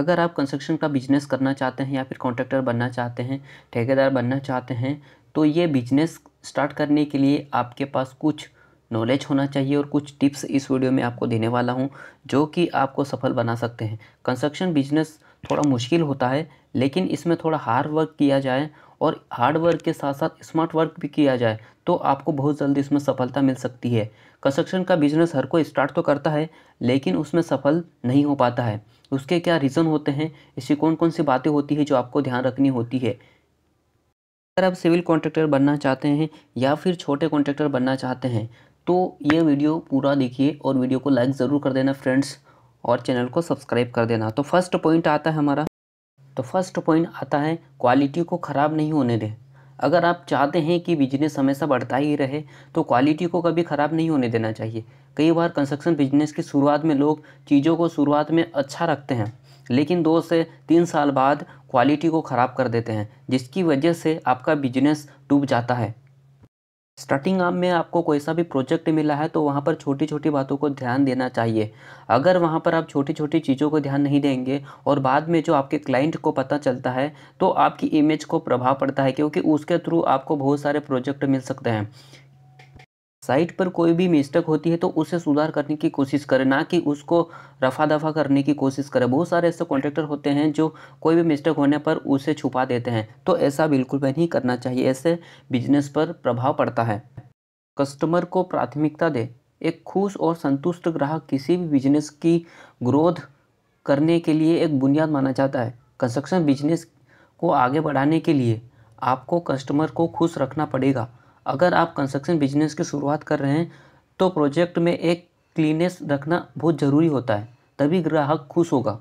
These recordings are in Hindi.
अगर आप कंस्ट्रक्शन का बिजनेस करना चाहते हैं या फिर कॉन्ट्रैक्टर बनना चाहते हैं ठेकेदार बनना चाहते हैं तो ये बिजनेस स्टार्ट करने के लिए आपके पास कुछ नॉलेज होना चाहिए और कुछ टिप्स इस वीडियो में आपको देने वाला हूँ जो कि आपको सफल बना सकते हैं कंस्ट्रक्शन बिजनेस थोड़ा मुश्किल होता है लेकिन इसमें थोड़ा हार्ड वर्क किया जाए और हार्ड वर्क के साथ साथ स्मार्ट वर्क भी किया जाए तो आपको बहुत जल्दी इसमें सफलता मिल सकती है कंस्ट्रक्शन का बिजनेस हर कोई स्टार्ट तो करता है लेकिन उसमें सफल नहीं हो पाता है उसके क्या रीज़न होते हैं इसकी कौन कौन सी बातें होती है जो आपको ध्यान रखनी होती है अगर आप सिविल कॉन्ट्रैक्टर बनना चाहते हैं या फिर छोटे कॉन्ट्रैक्टर बनना चाहते हैं तो ये वीडियो पूरा देखिए और वीडियो को लाइक ज़रूर कर देना फ्रेंड्स और चैनल को सब्सक्राइब कर देना तो फर्स्ट पॉइंट आता है हमारा तो फर्स्ट पॉइंट आता है क्वालिटी को ख़राब नहीं होने दें अगर आप चाहते हैं कि बिजनेस हमेशा बढ़ता ही रहे तो क्वालिटी को कभी ख़राब नहीं होने देना चाहिए कई बार कंस्ट्रक्शन बिजनेस की शुरुआत में लोग चीज़ों को शुरुआत में अच्छा रखते हैं लेकिन दो से तीन साल बाद क्वालिटी को ख़राब कर देते हैं जिसकी वजह से आपका बिजनेस डूब जाता है स्टार्टिंग आप में आपको कोई सा भी प्रोजेक्ट मिला है तो वहाँ पर छोटी छोटी बातों को ध्यान देना चाहिए अगर वहाँ पर आप छोटी छोटी चीज़ों को ध्यान नहीं देंगे और बाद में जो आपके क्लाइंट को पता चलता है तो आपकी इमेज को प्रभाव पड़ता है क्योंकि उसके थ्रू आपको बहुत सारे प्रोजेक्ट मिल सकते हैं साइट पर कोई भी मिस्टेक होती है तो उसे सुधार करने की कोशिश करें ना कि उसको रफा दफा करने की कोशिश करें बहुत सारे ऐसे कॉन्ट्रैक्टर होते हैं जो कोई भी मिस्टेक होने पर उसे छुपा देते हैं तो ऐसा बिल्कुल भी नहीं करना चाहिए ऐसे बिजनेस पर प्रभाव पड़ता है कस्टमर को प्राथमिकता दे एक खुश और संतुष्ट ग्राहक किसी भी बिजनेस की ग्रोथ करने के लिए एक बुनियाद माना जाता है कंस्ट्रक्शन बिजनेस को आगे बढ़ाने के लिए आपको कस्टमर को खुश रखना पड़ेगा अगर आप कंस्ट्रक्शन बिजनेस की शुरुआत कर रहे हैं तो प्रोजेक्ट में एक क्लीनेस रखना बहुत ज़रूरी होता है तभी ग्राहक खुश होगा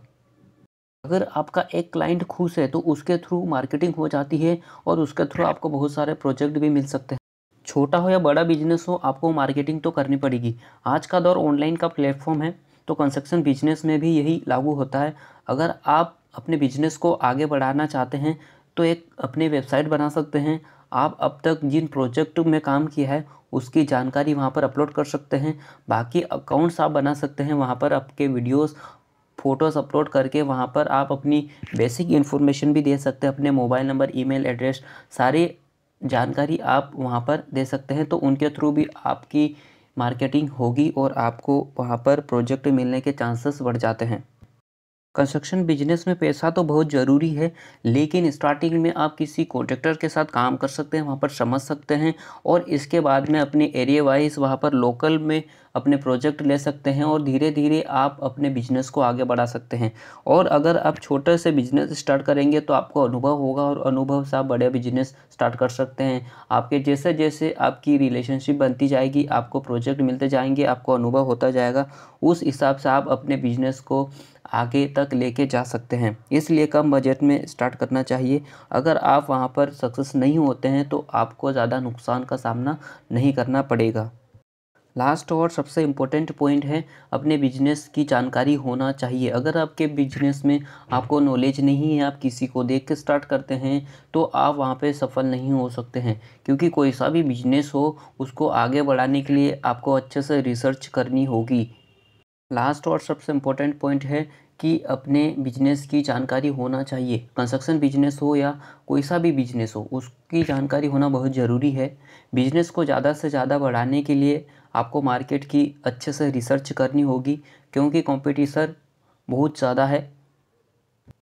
अगर आपका एक क्लाइंट खुश है तो उसके थ्रू मार्केटिंग हो जाती है और उसके थ्रू आपको बहुत सारे प्रोजेक्ट भी मिल सकते हैं छोटा हो या बड़ा बिजनेस हो आपको मार्केटिंग तो करनी पड़ेगी आज का दौर ऑनलाइन का प्लेटफॉर्म है तो कंस्ट्रक्शन बिजनेस में भी यही लागू होता है अगर आप अपने बिजनेस को आगे बढ़ाना चाहते हैं तो एक अपने वेबसाइट बना सकते हैं आप अब तक जिन प्रोजेक्ट में काम किया है उसकी जानकारी वहाँ पर अपलोड कर सकते हैं बाकी अकाउंट्स आप बना सकते हैं वहाँ पर आपके वीडियोस फ़ोटोज़ अपलोड करके वहाँ पर आप अपनी बेसिक इन्फॉर्मेशन भी दे सकते हैं अपने मोबाइल नंबर ईमेल एड्रेस सारी जानकारी आप वहाँ पर दे सकते हैं तो उनके थ्रू भी आपकी मार्केटिंग होगी और आपको वहाँ पर प्रोजेक्ट मिलने के चांसेस बढ़ जाते हैं कंस्ट्रक्शन बिजनेस में पैसा तो बहुत ज़रूरी है लेकिन स्टार्टिंग में आप किसी कॉन्ट्रेक्टर के साथ काम कर सकते हैं वहाँ पर समझ सकते हैं और इसके बाद में अपने एरिया वाइज वहाँ पर लोकल में अपने प्रोजेक्ट ले सकते हैं और धीरे धीरे आप अपने बिजनेस को आगे बढ़ा सकते हैं और अगर आप छोटे से बिजनेस स्टार्ट करेंगे तो आपको अनुभव होगा और अनुभव से आप बड़े बिजनेस स्टार्ट कर सकते हैं आपके जैसे जैसे आपकी रिलेशनशिप बनती जाएगी आपको प्रोजेक्ट मिलते जाएंगे आपको अनुभव होता जाएगा उस हिसाब से आप अपने बिजनेस को आगे तक लेके जा सकते हैं इसलिए कम बजट में स्टार्ट करना चाहिए अगर आप वहाँ पर सक्सेस नहीं होते हैं तो आपको ज़्यादा नुकसान का सामना नहीं करना पड़ेगा लास्ट और सबसे इम्पोर्टेंट पॉइंट है अपने बिजनेस की जानकारी होना चाहिए अगर आपके बिजनेस में आपको नॉलेज नहीं है आप किसी को देख के स्टार्ट करते हैं तो आप वहाँ पे सफल नहीं हो सकते हैं क्योंकि कोई सा भी बिजनेस हो उसको आगे बढ़ाने के लिए आपको अच्छे से रिसर्च करनी होगी लास्ट और सबसे इम्पोर्टेंट पॉइंट है कि अपने बिजनेस की जानकारी होना चाहिए कंस्ट्रक्शन बिजनेस हो या कोई सा भी बिजनेस हो उसकी जानकारी होना बहुत ज़रूरी है बिजनेस को ज़्यादा से ज़्यादा बढ़ाने के लिए आपको मार्केट की अच्छे से रिसर्च करनी होगी क्योंकि कॉम्पिटिशन बहुत ज़्यादा है